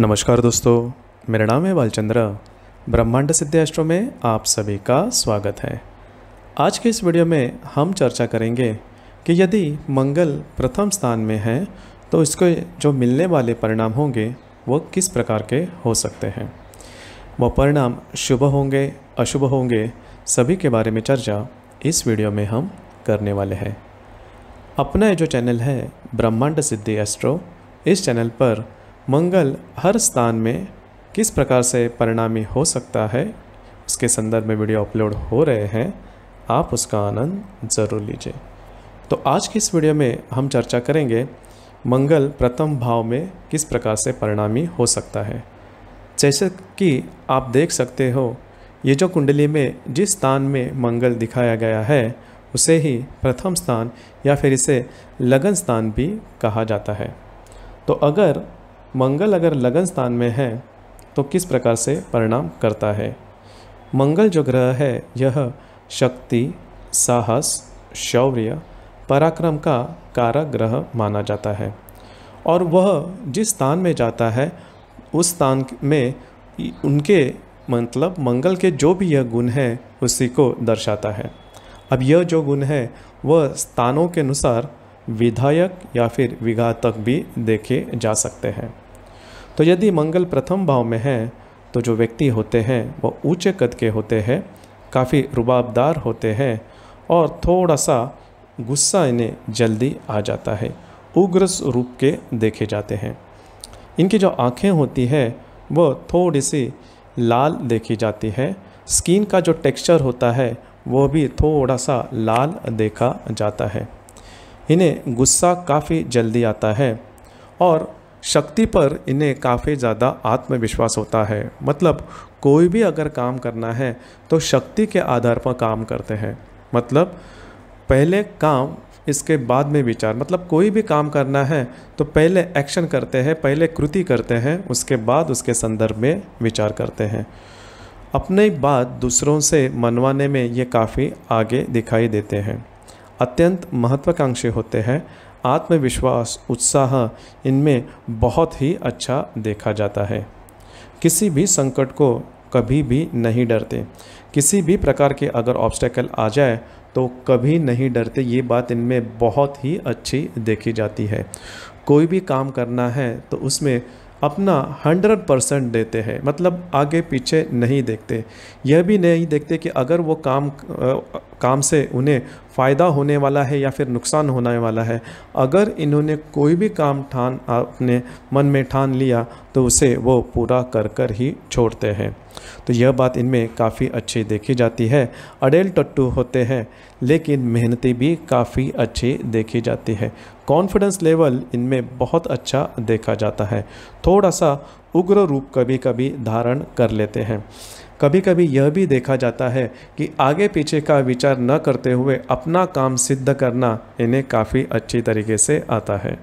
नमस्कार दोस्तों मेरा नाम है बालचंद्रा ब्रह्मांड सिद्धि एस्ट्रो में आप सभी का स्वागत है आज के इस वीडियो में हम चर्चा करेंगे कि यदि मंगल प्रथम स्थान में है तो इसको जो मिलने वाले परिणाम होंगे वो किस प्रकार के हो सकते हैं वह परिणाम शुभ होंगे अशुभ होंगे सभी के बारे में चर्चा इस वीडियो में हम करने वाले हैं अपना जो चैनल है ब्रह्मांड सिद्धि एस्ट्रो इस चैनल पर मंगल हर स्थान में किस प्रकार से परिणामी हो सकता है उसके संदर्भ में वीडियो अपलोड हो रहे हैं आप उसका आनंद ज़रूर लीजिए तो आज की इस वीडियो में हम चर्चा करेंगे मंगल प्रथम भाव में किस प्रकार से परिणामी हो सकता है जैसे कि आप देख सकते हो ये जो कुंडली में जिस स्थान में मंगल दिखाया गया है उसे ही प्रथम स्थान या फिर इसे लगन स्थान भी कहा जाता है तो अगर मंगल अगर लगन स्थान में है तो किस प्रकार से परिणाम करता है मंगल जो ग्रह है यह शक्ति साहस शौर्य पराक्रम का कारक ग्रह माना जाता है और वह जिस स्थान में जाता है उस स्थान में उनके मतलब मंगल के जो भी यह गुण हैं उसी को दर्शाता है अब यह जो गुण है वह स्थानों के अनुसार विधायक या फिर विघातक भी देखे जा सकते हैं तो यदि मंगल प्रथम भाव में है तो जो व्यक्ति होते हैं वह ऊंचे कद के होते हैं काफ़ी रुबाबदार होते हैं और थोड़ा सा गुस्सा इन्हें जल्दी आ जाता है उग्र रूप के देखे जाते हैं इनकी जो आँखें होती है वो थोड़ी सी लाल देखी जाती है स्किन का जो टेक्सचर होता है वो भी थोड़ा सा लाल देखा जाता है इन्हें गुस्सा काफ़ी जल्दी आता है और शक्ति पर इन्हें काफ़ी ज़्यादा आत्मविश्वास होता है मतलब कोई भी अगर काम करना है तो शक्ति के आधार पर काम करते हैं मतलब पहले काम इसके बाद में विचार मतलब कोई भी काम करना है तो पहले एक्शन करते हैं पहले कृति करते हैं उसके बाद उसके संदर्भ में विचार करते हैं अपने बात दूसरों से मनवाने में ये काफ़ी आगे दिखाई देते हैं अत्यंत महत्वाकांक्षी होते हैं आत्मविश्वास उत्साह इनमें बहुत ही अच्छा देखा जाता है किसी भी संकट को कभी भी नहीं डरते किसी भी प्रकार के अगर ऑब्स्टेकल आ जाए तो कभी नहीं डरते ये बात इनमें बहुत ही अच्छी देखी जाती है कोई भी काम करना है तो उसमें अपना हंड्रेड परसेंट देते हैं मतलब आगे पीछे नहीं देखते यह भी नहीं देखते कि अगर वो काम काम से उन्हें फ़ायदा होने वाला है या फिर नुकसान होने वाला है अगर इन्होंने कोई भी काम ठान अपने मन में ठान लिया तो उसे वो पूरा कर कर ही छोड़ते हैं तो यह बात इनमें काफ़ी अच्छी देखी जाती है अडेल टट्टू होते हैं लेकिन मेहनती भी काफ़ी अच्छी देखी जाती है कॉन्फिडेंस लेवल इनमें बहुत अच्छा देखा जाता है थोड़ा सा उग्र रूप कभी कभी धारण कर लेते हैं कभी कभी यह भी देखा जाता है कि आगे पीछे का विचार न करते हुए अपना काम सिद्ध करना इन्हें काफ़ी अच्छी तरीके से आता है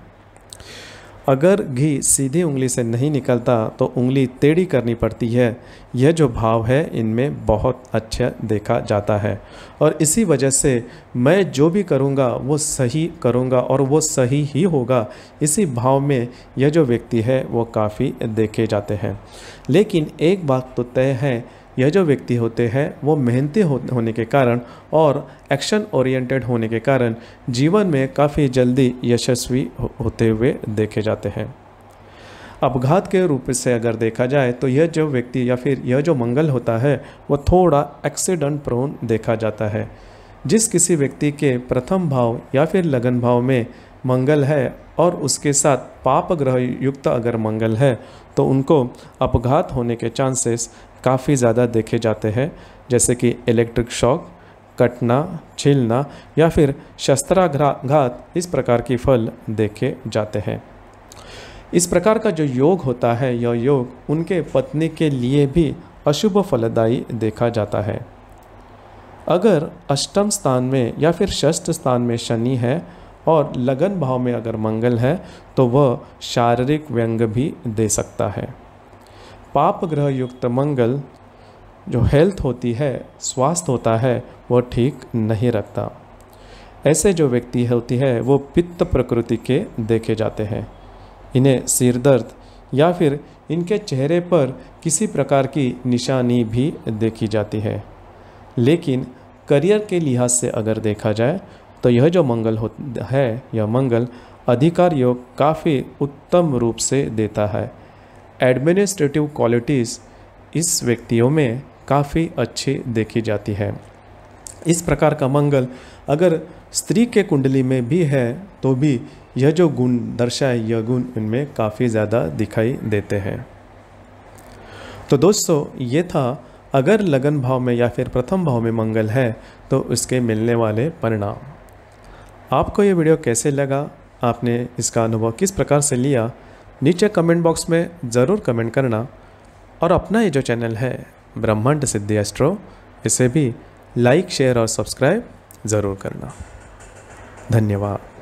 अगर घी सीधी उंगली से नहीं निकलता तो उंगली टेढ़ी करनी पड़ती है यह जो भाव है इनमें बहुत अच्छा देखा जाता है और इसी वजह से मैं जो भी करूँगा वो सही करूँगा और वो सही ही होगा इसी भाव में यह जो व्यक्ति है वो काफ़ी देखे जाते हैं लेकिन एक बात तो तय है यह जो व्यक्ति होते हैं वो मेहनती हो, होने के कारण और एक्शन ओरिएंटेड होने के कारण जीवन में काफ़ी जल्दी यशस्वी हो, होते हुए देखे जाते हैं अपघात के रूप से अगर देखा जाए तो यह जो व्यक्ति या फिर यह जो मंगल होता है वह थोड़ा एक्सीडेंट प्रोन देखा जाता है जिस किसी व्यक्ति के प्रथम भाव या फिर लगन भाव में मंगल है और उसके साथ पाप ग्रह युक्त अगर मंगल है तो उनको अपघात होने के चांसेस काफ़ी ज़्यादा देखे जाते हैं जैसे कि इलेक्ट्रिक शॉक कटना छीलना या फिर शस्त्राघात इस प्रकार की फल देखे जाते हैं इस प्रकार का जो योग होता है यह योग उनके पत्नी के लिए भी अशुभ फलदायी देखा जाता है अगर अष्टम स्थान में या फिर षष्ठ स्थान में शनि है और लगन भाव में अगर मंगल है तो वह शारीरिक व्यंग भी दे सकता है पाप ग्रह युक्त मंगल जो हेल्थ होती है स्वास्थ्य होता है वह ठीक नहीं रखता ऐसे जो व्यक्ति होती है वो पित्त प्रकृति के देखे जाते हैं इन्हें सिर दर्द या फिर इनके चेहरे पर किसी प्रकार की निशानी भी देखी जाती है लेकिन करियर के लिहाज से अगर देखा जाए तो यह जो मंगल हो है यह मंगल अधिकार योग काफ़ी उत्तम रूप से देता है एडमिनिस्ट्रेटिव क्वालिटीज़ इस व्यक्तियों में काफ़ी अच्छी देखी जाती है इस प्रकार का मंगल अगर स्त्री के कुंडली में भी है तो भी यह जो गुण दर्शाए यह गुण इनमें काफ़ी ज़्यादा दिखाई देते हैं तो दोस्तों ये था अगर लगन भाव में या फिर प्रथम भाव में मंगल है तो उसके मिलने वाले परिणाम आपको ये वीडियो कैसे लगा आपने इसका अनुभव किस प्रकार से लिया नीचे कमेंट बॉक्स में ज़रूर कमेंट करना और अपना ये जो चैनल है ब्रह्मांड सिद्धि एस्ट्रो इसे भी लाइक शेयर और सब्सक्राइब ज़रूर करना धन्यवाद